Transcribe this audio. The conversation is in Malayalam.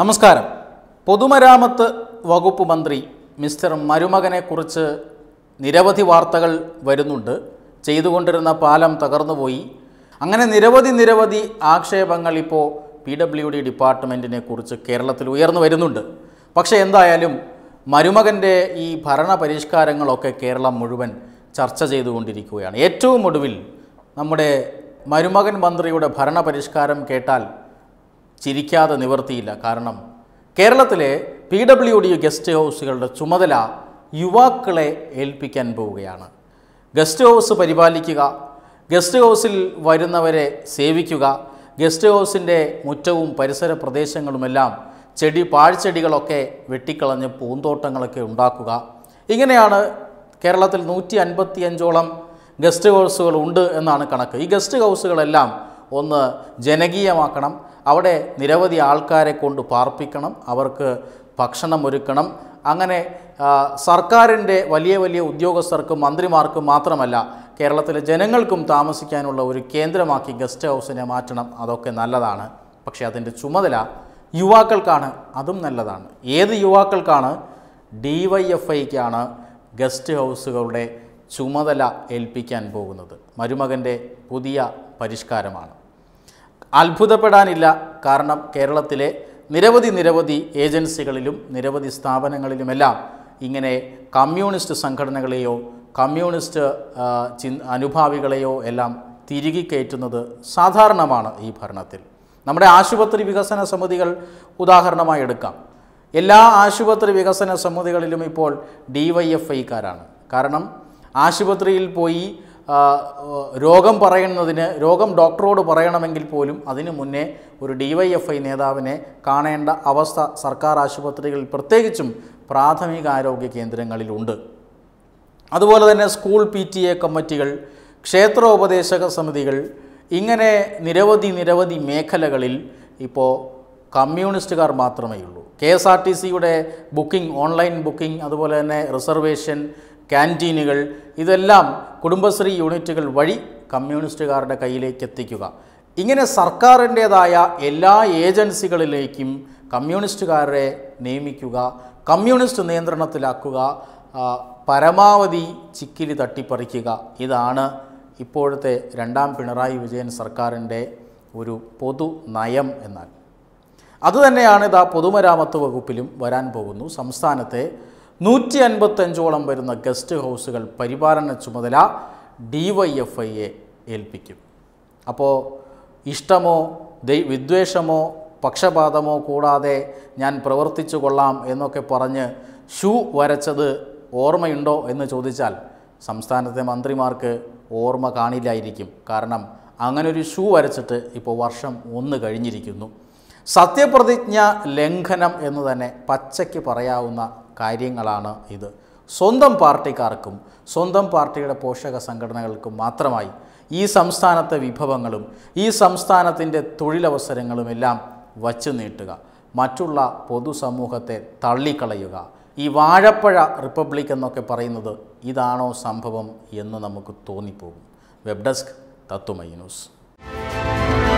നമസ്കാരം പൊതുമരാമത്ത് വകുപ്പ് മന്ത്രി മിസ്റ്റർ മരുമകനെക്കുറിച്ച് നിരവധി വാർത്തകൾ വരുന്നുണ്ട് ചെയ്തുകൊണ്ടിരുന്ന പാലം തകർന്നുപോയി അങ്ങനെ നിരവധി നിരവധി ആക്ഷേപങ്ങൾ ഇപ്പോൾ പി ഡബ്ല്യു ഡി ഡിപ്പാർട്ട്മെൻറ്റിനെ കുറിച്ച് കേരളത്തിൽ ഉയർന്നു വരുന്നുണ്ട് പക്ഷേ എന്തായാലും മരുമകൻ്റെ ഈ ഭരണ പരിഷ്കാരങ്ങളൊക്കെ കേരളം മുഴുവൻ ചർച്ച ചെയ്തുകൊണ്ടിരിക്കുകയാണ് ഏറ്റവും ഒടുവിൽ നമ്മുടെ മരുമകൻ മന്ത്രിയുടെ ഭരണപരിഷ്കാരം കേട്ടാൽ ചിരിക്കാതെ നിവർത്തിയില്ല കാരണം കേരളത്തിലെ പി ഡബ്ല്യു ഡി ഗസ്റ്റ് ഹൗസുകളുടെ ചുമതല യുവാക്കളെ ഏൽപ്പിക്കാൻ പോവുകയാണ് ഗസ്റ്റ് ഹൗസ് പരിപാലിക്കുക ഗസ്റ്റ് ഹൗസിൽ വരുന്നവരെ സേവിക്കുക ഗസ്റ്റ് ഹൗസിൻ്റെ മുറ്റവും പരിസര പ്രദേശങ്ങളുമെല്ലാം ചെടി പാഴ്ചെടികളൊക്കെ വെട്ടിക്കളഞ്ഞ് പൂന്തോട്ടങ്ങളൊക്കെ ഉണ്ടാക്കുക ഇങ്ങനെയാണ് കേരളത്തിൽ നൂറ്റി അൻപത്തിയഞ്ചോളം ഗസ്റ്റ് ഹൗസുകൾ ഉണ്ട് എന്നാണ് കണക്ക് ഈ ഗസ്റ്റ് ഹൗസുകളെല്ലാം ഒന്ന് ജനകീയമാക്കണം അവിടെ നിരവധി ആൾക്കാരെ കൊണ്ട് പാർപ്പിക്കണം അവർക്ക് ഭക്ഷണം ഒരുക്കണം അങ്ങനെ സർക്കാരിൻ്റെ വലിയ വലിയ ഉദ്യോഗസ്ഥർക്കും മന്ത്രിമാർക്കും മാത്രമല്ല കേരളത്തിലെ ജനങ്ങൾക്കും താമസിക്കാനുള്ള ഒരു കേന്ദ്രമാക്കി ഗസ്റ്റ് ഹൗസിനെ മാറ്റണം അതൊക്കെ നല്ലതാണ് പക്ഷേ അതിൻ്റെ ചുമതല യുവാക്കൾക്കാണ് അതും നല്ലതാണ് ഏത് യുവാക്കൾക്കാണ് ഡി വൈ എഫ് ഐക്കാണ് ഗസ്റ്റ് ഹൗസുകളുടെ ചുമതല ഏൽപ്പിക്കാൻ പോകുന്നത് മരുമകൻ്റെ പുതിയ പരിഷ്കാരമാണ് അത്ഭുതപ്പെടാനില്ല കാരണം കേരളത്തിലെ നിരവധി നിരവധി ഏജൻസികളിലും നിരവധി സ്ഥാപനങ്ങളിലുമെല്ലാം ഇങ്ങനെ കമ്മ്യൂണിസ്റ്റ് സംഘടനകളെയോ കമ്മ്യൂണിസ്റ്റ് ചി അനുഭാവികളെയോ എല്ലാം തിരികെ കയറ്റുന്നത് സാധാരണമാണ് ഈ ഭരണത്തിൽ നമ്മുടെ ആശുപത്രി വികസന സമിതികൾ ഉദാഹരണമായി എടുക്കാം എല്ലാ ആശുപത്രി വികസന സമിതികളിലും ഇപ്പോൾ ഡി വൈ എഫ് ഐക്കാരാണ് കാരണം ആശുപത്രിയിൽ പോയി രോഗം പറയുന്നതിന് രോഗം ഡോക്ടറോട് പറയണമെങ്കിൽ പോലും അതിനു മുന്നേ ഒരു ഡി വൈ എഫ് ഐ നേതാവിനെ കാണേണ്ട അവസ്ഥ സർക്കാർ ആശുപത്രികളിൽ പ്രത്യേകിച്ചും പ്രാഥമിക ആരോഗ്യ കേന്ദ്രങ്ങളിലുണ്ട് അതുപോലെ തന്നെ സ്കൂൾ പി ടി എ കമ്മിറ്റികൾ ക്ഷേത്രോപദേശക സമിതികൾ ഇങ്ങനെ നിരവധി നിരവധി മേഖലകളിൽ ഇപ്പോൾ കമ്മ്യൂണിസ്റ്റുകാർ മാത്രമേ ഉള്ളൂ കെ എസ് ആർ ടി സിയുടെ ബുക്കിംഗ് ഓൺലൈൻ ബുക്കിംഗ് അതുപോലെ തന്നെ റിസർവേഷൻ ക്യാൻറ്റീനുകൾ ഇതെല്ലാം കുടുംബശ്രീ യൂണിറ്റുകൾ വഴി കമ്മ്യൂണിസ്റ്റുകാരുടെ കയ്യിലേക്ക് എത്തിക്കുക ഇങ്ങനെ സർക്കാരിൻ്റേതായ എല്ലാ ഏജൻസികളിലേക്കും കമ്മ്യൂണിസ്റ്റുകാരെ നിയമിക്കുക കമ്മ്യൂണിസ്റ്റ് നിയന്ത്രണത്തിലാക്കുക പരമാവധി ചിക്കിലി തട്ടിപ്പറിക്കുക ഇതാണ് ഇപ്പോഴത്തെ രണ്ടാം പിണറായി വിജയൻ സർക്കാരിൻ്റെ ഒരു പൊതു നയം എന്നാൽ അതുതന്നെയാണ് ഇതാ പൊതുമരാമത്ത് വകുപ്പിലും വരാൻ പോകുന്നു സംസ്ഥാനത്തെ നൂറ്റി അൻപത്തഞ്ചോളം വരുന്ന ഗസ്റ്റ് ഹൗസുകൾ പരിപാലന ചുമതല ഡി വൈ എഫ് ഐയെ ഏൽപ്പിക്കും അപ്പോൾ ഇഷ്ടമോ വിദ്വേഷമോ പക്ഷപാതമോ കൂടാതെ ഞാൻ പ്രവർത്തിച്ചു കൊള്ളാം എന്നൊക്കെ പറഞ്ഞ് ഷൂ വരച്ചത് ഓർമ്മയുണ്ടോ എന്ന് ചോദിച്ചാൽ സംസ്ഥാനത്തെ മന്ത്രിമാർക്ക് ഓർമ്മ കാണില്ലായിരിക്കും കാരണം അങ്ങനൊരു ഷൂ വരച്ചിട്ട് ഇപ്പോൾ വർഷം ഒന്ന് കഴിഞ്ഞിരിക്കുന്നു സത്യപ്രതിജ്ഞ ലംഘനം എന്ന് തന്നെ പച്ചയ്ക്ക് പറയാവുന്ന കാര്യങ്ങളാണ് ഇത് സ്വന്തം പാർട്ടിക്കാർക്കും സ്വന്തം പാർട്ടിയുടെ പോഷക സംഘടനകൾക്കും മാത്രമായി ഈ സംസ്ഥാനത്തെ വിഭവങ്ങളും ഈ സംസ്ഥാനത്തിൻ്റെ എല്ലാം വച്ചു നീട്ടുക മറ്റുള്ള പൊതുസമൂഹത്തെ തള്ളിക്കളയുക ഈ വാഴപ്പഴ റിപ്പബ്ലിക് എന്നൊക്കെ പറയുന്നത് ഇതാണോ സംഭവം എന്ന് നമുക്ക് തോന്നിപ്പോകും വെബ് ഡെസ്ക് തത്വമൈ ന്യൂസ്